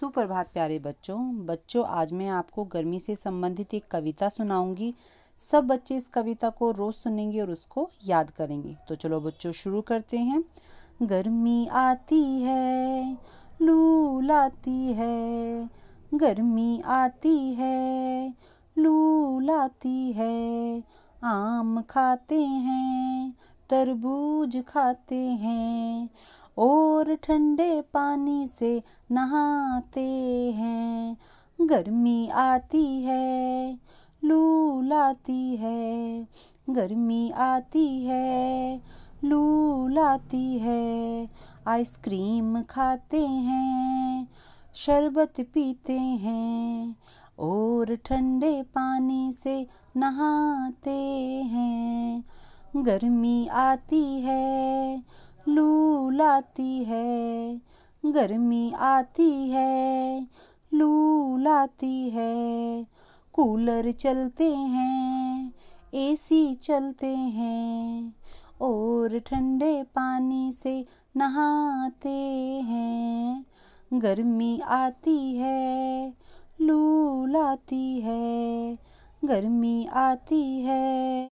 सुप्रभात प्यारे बच्चों बच्चों आज मैं आपको गर्मी से संबंधित एक कविता सुनाऊंगी सब बच्चे इस कविता को रोज़ सुनेंगे और उसको याद करेंगे तो चलो बच्चों शुरू करते हैं गर्मी आती है लू लाती है गर्मी आती है लू लाती है आम खाते हैं तरबूज खाते हैं और ठंडे पानी से नहाते हैं गर्मी आती है लू लाती है गर्मी आती है लू लाती है आइसक्रीम खाते हैं शरबत पीते हैं और ठंडे पानी से नहाते हैं गर्मी आती है लू लाती है गर्मी आती है लू लाती है कूलर चलते हैं एसी चलते हैं और ठंडे पानी से नहाते हैं गर्मी आती है लू लाती है गर्मी आती है